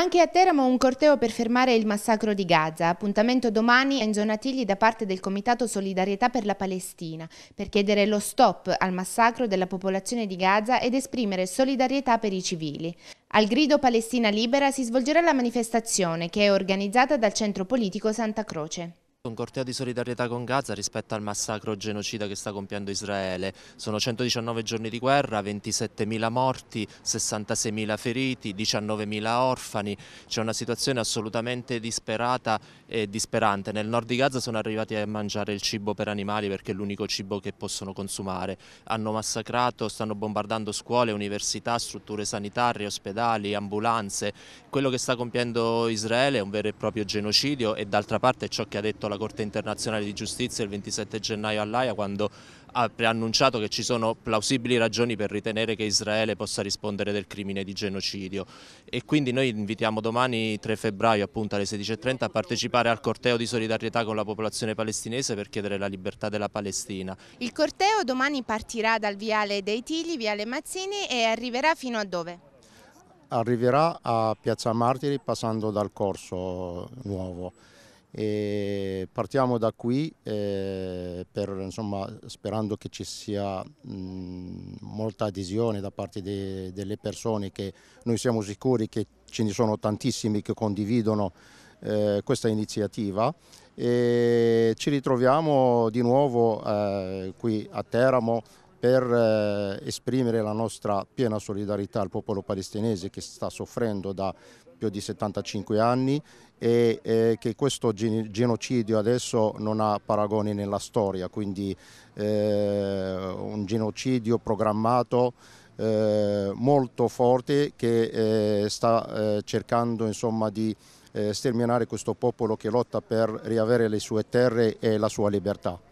Anche a Teramo un corteo per fermare il massacro di Gaza. Appuntamento domani in zona Tigli da parte del Comitato Solidarietà per la Palestina per chiedere lo stop al massacro della popolazione di Gaza ed esprimere solidarietà per i civili. Al grido Palestina Libera si svolgerà la manifestazione che è organizzata dal centro politico Santa Croce. Un corteo di solidarietà con Gaza rispetto al massacro genocida che sta compiendo Israele. Sono 119 giorni di guerra, 27.000 morti, 66.000 feriti, 19.000 orfani. C'è una situazione assolutamente disperata e disperante. Nel nord di Gaza sono arrivati a mangiare il cibo per animali perché è l'unico cibo che possono consumare. Hanno massacrato, stanno bombardando scuole, università, strutture sanitarie, ospedali, ambulanze. Quello che sta compiendo Israele è un vero e proprio genocidio e d'altra parte ciò che ha detto la Corte internazionale di giustizia il 27 gennaio all'AIA quando ha preannunciato che ci sono plausibili ragioni per ritenere che Israele possa rispondere del crimine di genocidio e quindi noi invitiamo domani 3 febbraio appunto alle 16.30 a partecipare al corteo di solidarietà con la popolazione palestinese per chiedere la libertà della Palestina. Il corteo domani partirà dal viale dei Tigli, viale Mazzini e arriverà fino a dove? Arriverà a Piazza Martiri passando dal corso nuovo. E partiamo da qui eh, per, insomma, sperando che ci sia mh, molta adesione da parte de, delle persone che noi siamo sicuri che ce ne sono tantissimi che condividono eh, questa iniziativa e ci ritroviamo di nuovo eh, qui a Teramo per eh, esprimere la nostra piena solidarietà al popolo palestinese che sta soffrendo da più di 75 anni e che questo genocidio adesso non ha paragoni nella storia, quindi eh, un genocidio programmato eh, molto forte che sta cercando insomma, di sterminare questo popolo che lotta per riavere le sue terre e la sua libertà.